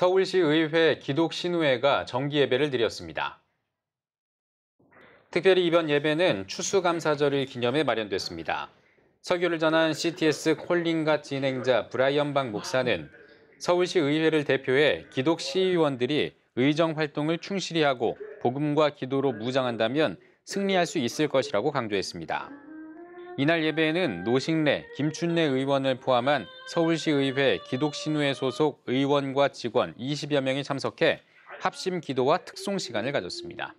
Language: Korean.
서울시의회 기독신우회가 정기예배를 드렸습니다. 특별히 이번 예배는 추수감사절을 기념해 마련됐습니다. 설교를 전한 CTS 콜링가 진행자 브라이언방 목사는 서울시 의회를 대표해 기독 시의원들이 의정 활동을 충실히 하고 복음과 기도로 무장한다면 승리할 수 있을 것이라고 강조했습니다. 이날 예배에는 노식래, 김춘래 의원을 포함한 서울시의회 기독신우회 소속 의원과 직원 20여 명이 참석해 합심 기도와 특송 시간을 가졌습니다.